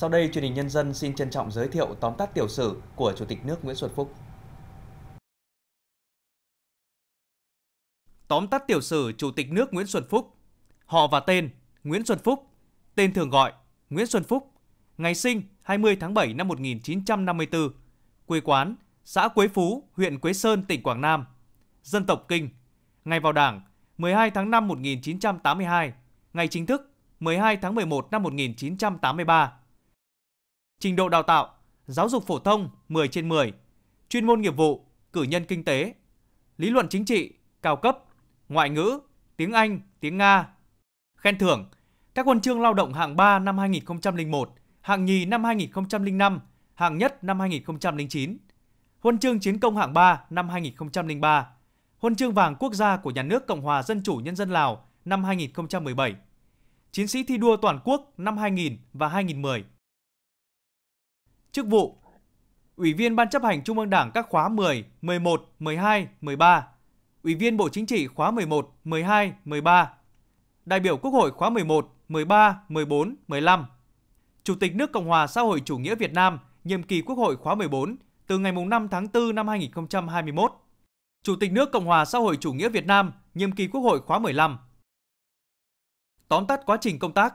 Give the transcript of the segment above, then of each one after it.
Sau đây, truyền hình nhân dân xin trân trọng giới thiệu tóm tắt tiểu sử của Chủ tịch nước Nguyễn Xuân Phúc. Tóm tắt tiểu sử Chủ tịch nước Nguyễn Xuân Phúc Họ và tên Nguyễn Xuân Phúc Tên thường gọi Nguyễn Xuân Phúc Ngày sinh 20 tháng 7 năm 1954 Quê quán xã Quế Phú, huyện Quế Sơn, tỉnh Quảng Nam Dân tộc Kinh Ngày vào đảng 12 tháng 5 1982 Ngày chính thức 12 tháng 11 năm 1983 Trình độ đào tạo, giáo dục phổ thông 10 trên 10, chuyên môn nghiệp vụ, cử nhân kinh tế, lý luận chính trị, cao cấp, ngoại ngữ, tiếng Anh, tiếng Nga. Khen thưởng, các huân chương lao động hạng 3 năm 2001, hạng nhì năm 2005, hạng nhất năm 2009, huân chương chiến công hạng 3 năm 2003, huân chương vàng quốc gia của nhà nước Cộng hòa Dân chủ Nhân dân Lào năm 2017, chiến sĩ thi đua toàn quốc năm 2000 và 2010 chức vụ Ủy viên Ban chấp hành Trung ương Đảng các khóa 10, 11, 12, 13, Ủy viên Bộ Chính trị khóa 11, 12, 13, đại biểu Quốc hội khóa 11, 13, 14, 15, Chủ tịch nước Cộng hòa xã hội chủ nghĩa Việt Nam, nhiệm kỳ Quốc hội khóa 14 từ ngày 5 tháng 4 năm 2021, Chủ tịch nước Cộng hòa xã hội chủ nghĩa Việt Nam, nhiệm kỳ Quốc hội khóa 15. Tóm tắt quá trình công tác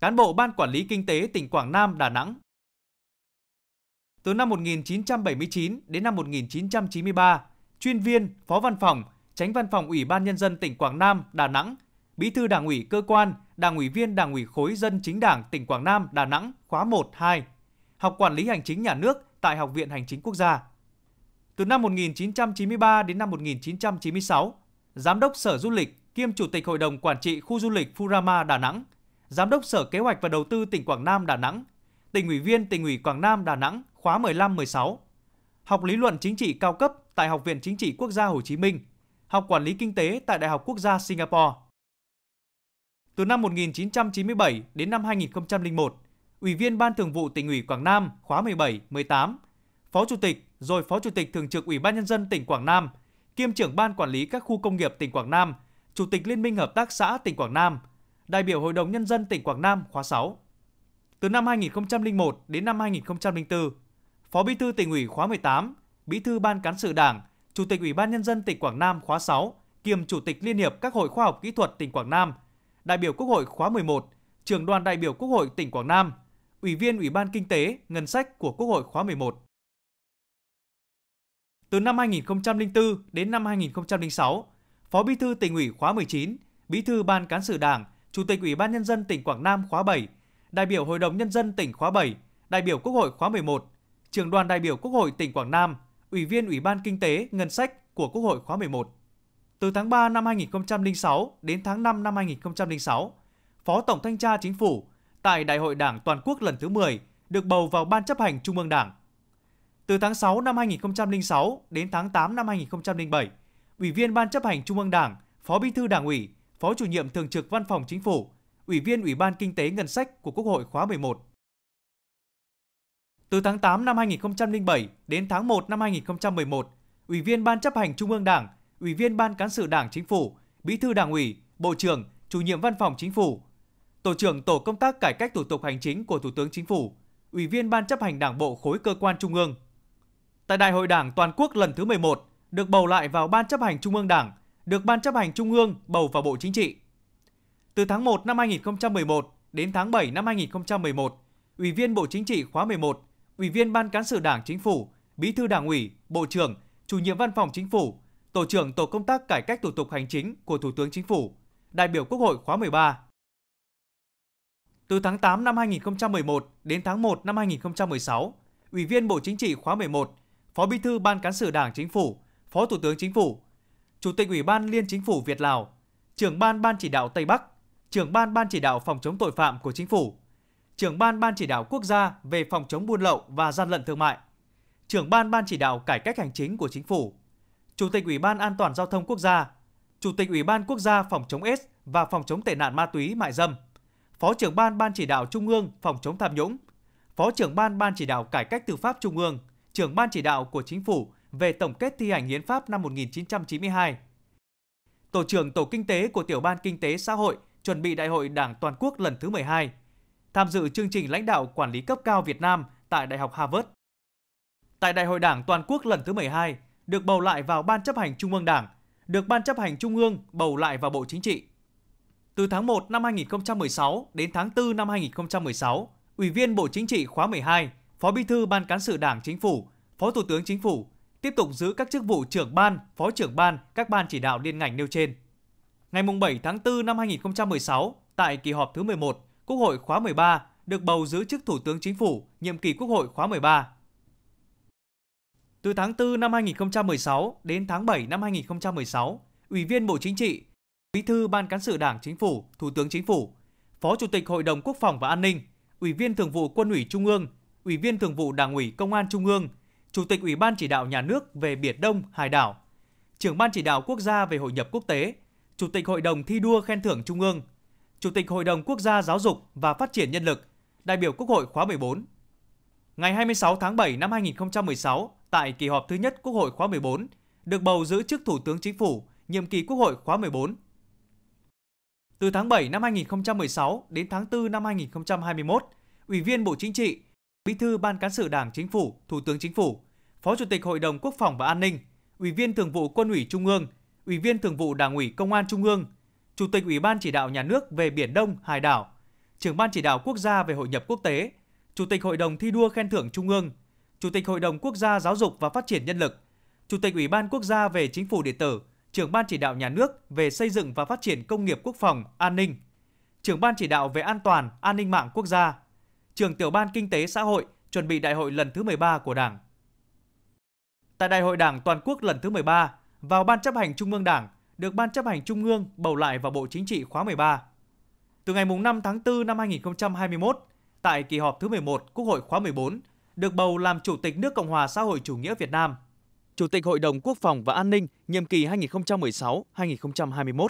cán bộ Ban Quản lý Kinh tế tỉnh Quảng Nam, Đà Nẵng. Từ năm 1979 đến năm 1993, chuyên viên, phó văn phòng, tránh văn phòng Ủy ban Nhân dân tỉnh Quảng Nam, Đà Nẵng, bí thư đảng ủy cơ quan, đảng ủy viên đảng ủy khối dân chính đảng tỉnh Quảng Nam, Đà Nẵng, khóa 1-2, học quản lý hành chính nhà nước tại Học viện Hành chính Quốc gia. Từ năm 1993 đến năm 1996, Giám đốc Sở Du lịch kiêm Chủ tịch Hội đồng Quản trị Khu Du lịch Furama Đà Nẵng – Giám đốc Sở Kế hoạch và Đầu tư tỉnh Quảng Nam Đà Nẵng, tỉnh ủy viên tỉnh ủy Quảng Nam Đà Nẵng khóa 15-16, học lý luận chính trị cao cấp tại Học viện Chính trị Quốc gia Hồ Chí Minh, học quản lý kinh tế tại Đại học Quốc gia Singapore. Từ năm 1997 đến năm 2001, Ủy viên Ban Thường vụ Tỉnh ủy Quảng Nam khóa 17, 18, Phó Chủ tịch rồi Phó Chủ tịch Thường trực Ủy ban nhân dân tỉnh Quảng Nam, kiêm trưởng ban quản lý các khu công nghiệp tỉnh Quảng Nam, Chủ tịch Liên minh hợp tác xã tỉnh Quảng Nam – đại biểu Hội đồng Nhân dân tỉnh Quảng Nam khóa 6. Từ năm 2001 đến năm 2004, Phó Bí thư tỉnh ủy khóa 18, Bí thư Ban Cán sự Đảng, Chủ tịch Ủy ban Nhân dân tỉnh Quảng Nam khóa 6, kiêm Chủ tịch Liên hiệp các hội khoa học kỹ thuật tỉnh Quảng Nam, đại biểu Quốc hội khóa 11, trưởng đoàn đại biểu Quốc hội tỉnh Quảng Nam, Ủy viên Ủy ban Kinh tế, Ngân sách của Quốc hội khóa 11. Từ năm 2004 đến năm 2006, Phó Bí thư tỉnh ủy khóa 19, Bí thư Ban Cán sự Đảng, Chủ tịch Ủy ban Nhân dân tỉnh Quảng Nam khóa 7, đại biểu Hội đồng Nhân dân tỉnh khóa 7, đại biểu Quốc hội khóa 11, trưởng đoàn đại biểu Quốc hội tỉnh Quảng Nam, Ủy viên Ủy ban Kinh tế, Ngân sách của Quốc hội khóa 11. Từ tháng 3 năm 2006 đến tháng 5 năm 2006, Phó Tổng Thanh tra Chính phủ tại Đại hội Đảng Toàn quốc lần thứ 10 được bầu vào Ban chấp hành Trung ương Đảng. Từ tháng 6 năm 2006 đến tháng 8 năm 2007, Ủy viên Ban chấp hành Trung ương Đảng, Phó Bí thư Đảng ủy, Phó chủ nhiệm thường trực Văn phòng Chính phủ, Ủy viên Ủy ban Kinh tế Ngân sách của Quốc hội khóa 11. Từ tháng 8 năm 2007 đến tháng 1 năm 2011, Ủy viên Ban chấp hành Trung ương Đảng, Ủy viên Ban cán sự Đảng Chính phủ, Bí thư Đảng ủy, Bộ trưởng, Chủ nhiệm Văn phòng Chính phủ, Tổ trưởng Tổ công tác cải cách thủ tục hành chính của Thủ tướng Chính phủ, Ủy viên Ban chấp hành Đảng bộ khối cơ quan Trung ương. Tại Đại hội Đảng toàn quốc lần thứ 11, được bầu lại vào Ban chấp hành Trung ương Đảng – được Ban chấp hành Trung ương bầu vào Bộ Chính trị. Từ tháng 1 năm 2011 đến tháng 7 năm 2011, Ủy viên Bộ Chính trị khóa 11, Ủy viên Ban Cán sự Đảng Chính phủ, Bí thư Đảng ủy, Bộ trưởng, Chủ nhiệm Văn phòng Chính phủ, Tổ trưởng Tổ công tác cải cách thủ tục hành chính của Thủ tướng Chính phủ, đại biểu Quốc hội khóa 13. Từ tháng 8 năm 2011 đến tháng 1 năm 2016, Ủy viên Bộ Chính trị khóa 11, Phó Bí thư Ban Cán sự Đảng Chính phủ, Phó Thủ tướng Chính phủ, Chủ tịch Ủy ban Liên Chính phủ Việt Lào, trưởng ban Ban chỉ đạo Tây Bắc, trưởng ban Ban chỉ đạo phòng chống tội phạm của chính phủ, trưởng ban Ban chỉ đạo quốc gia về phòng chống buôn lậu và gian lận thương mại, trưởng ban Ban chỉ đạo cải cách hành chính của chính phủ, chủ tịch Ủy ban An toàn giao thông quốc gia, chủ tịch Ủy ban quốc gia phòng chống AIDS và phòng chống tệ nạn ma túy mại dâm, phó trưởng ban Ban chỉ đạo Trung ương phòng chống tham nhũng, phó trưởng ban Ban chỉ đạo cải cách tư pháp Trung ương, trưởng ban chỉ đạo của chính phủ về tổng kết thi hành hiến pháp năm 1992. Tổ trưởng Tổ Kinh tế của Tiểu ban Kinh tế Xã hội chuẩn bị Đại hội Đảng Toàn quốc lần thứ 12, tham dự chương trình lãnh đạo quản lý cấp cao Việt Nam tại Đại học Harvard. Tại Đại hội Đảng Toàn quốc lần thứ 12, được bầu lại vào Ban chấp hành Trung ương Đảng, được Ban chấp hành Trung ương bầu lại vào Bộ Chính trị. Từ tháng 1 năm 2016 đến tháng 4 năm 2016, Ủy viên Bộ Chính trị khóa 12, Phó Bí thư Ban Cán sự Đảng Chính phủ, Phó Thủ tướng Chính phủ, tiếp tục giữ các chức vụ trưởng ban, phó trưởng ban các ban chỉ đạo liên ngành nêu trên. Ngày 7 tháng 4 năm 2016, tại kỳ họp thứ 11, Quốc hội khóa 13 được bầu giữ chức Thủ tướng Chính phủ nhiệm kỳ Quốc hội khóa 13. Từ tháng 4 năm 2016 đến tháng 7 năm 2016, Ủy viên Bộ Chính trị, Bí thư Ban cán sự Đảng Chính phủ, Thủ tướng Chính phủ, Phó Chủ tịch Hội đồng Quốc phòng và An ninh, Ủy viên Thường vụ Quân ủy Trung ương, Ủy viên Thường vụ Đảng ủy Công an Trung ương, Chủ tịch Ủy ban chỉ đạo nhà nước về Biển Đông, Hải đảo, trưởng ban chỉ đạo quốc gia về hội nhập quốc tế, Chủ tịch Hội đồng thi đua khen thưởng Trung ương, Chủ tịch Hội đồng Quốc gia Giáo dục và Phát triển Nhân lực, đại biểu Quốc hội khóa 14. Ngày 26 tháng 7 năm 2016, tại kỳ họp thứ nhất Quốc hội khóa 14, được bầu giữ chức Thủ tướng Chính phủ, nhiệm kỳ Quốc hội khóa 14. Từ tháng 7 năm 2016 đến tháng 4 năm 2021, Ủy viên Bộ Chính trị, Bí thư Ban Cán sự Đảng Chính phủ, Thủ tướng Chính phủ, Phó Chủ tịch Hội đồng Quốc phòng và An ninh, Ủy viên Thường vụ Quân ủy Trung ương, Ủy viên Thường vụ Đảng ủy Công an Trung ương, Chủ tịch Ủy ban Chỉ đạo Nhà nước về Biển Đông, Hải đảo, Trưởng ban Chỉ đạo Quốc gia về Hội nhập quốc tế, Chủ tịch Hội đồng Thi đua Khen thưởng Trung ương, Chủ tịch Hội đồng Quốc gia Giáo dục và Phát triển Nhân lực, Chủ tịch Ủy ban Quốc gia về Chính phủ điện tử, Trưởng ban Chỉ đạo Nhà nước về xây dựng và phát triển công nghiệp quốc phòng, an ninh, Trưởng ban Chỉ đạo về An toàn, an ninh mạng quốc gia, Trưởng tiểu ban Kinh tế xã hội chuẩn bị đại hội lần thứ 13 của Đảng. Tại Đại hội Đảng toàn quốc lần thứ 13, vào Ban chấp hành Trung ương Đảng, được Ban chấp hành Trung ương bầu lại vào Bộ Chính trị khóa 13. Từ ngày 5 tháng 4 năm 2021, tại kỳ họp thứ 11 Quốc hội khóa 14, được bầu làm Chủ tịch nước Cộng hòa xã hội chủ nghĩa Việt Nam, Chủ tịch Hội đồng Quốc phòng và An ninh nhiệm kỳ 2016-2021.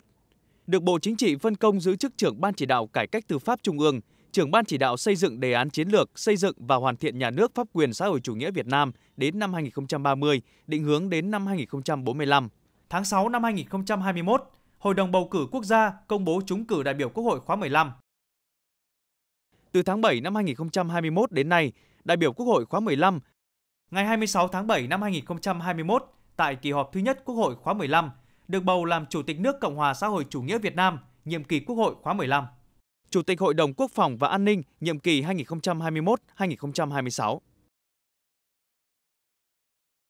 Được Bộ Chính trị phân công giữ chức trưởng Ban chỉ đạo cải cách tư pháp Trung ương – trưởng ban chỉ đạo xây dựng đề án chiến lược xây dựng và hoàn thiện nhà nước pháp quyền xã hội chủ nghĩa Việt Nam đến năm 2030, định hướng đến năm 2045. Tháng 6 năm 2021, Hội đồng bầu cử quốc gia công bố trúng cử đại biểu Quốc hội khóa 15. Từ tháng 7 năm 2021 đến nay, đại biểu Quốc hội khóa 15 ngày 26 tháng 7 năm 2021 tại kỳ họp thứ nhất Quốc hội khóa 15 được bầu làm Chủ tịch nước Cộng hòa xã hội chủ nghĩa Việt Nam, nhiệm kỳ Quốc hội khóa 15. Chủ tịch Hội đồng Quốc phòng và An ninh nhiệm kỳ 2021-2026.